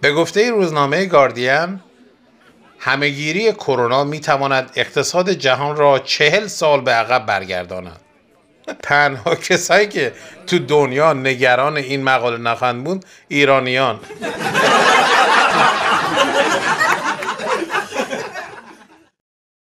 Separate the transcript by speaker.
Speaker 1: به گفته روزنامه گاردین همهگیری کرونا میتواند اقتصاد جهان را چهل سال به عقب برگرداند تنها کسایی که تو دنیا نگران این مقاله نخواهند بود ایرانیان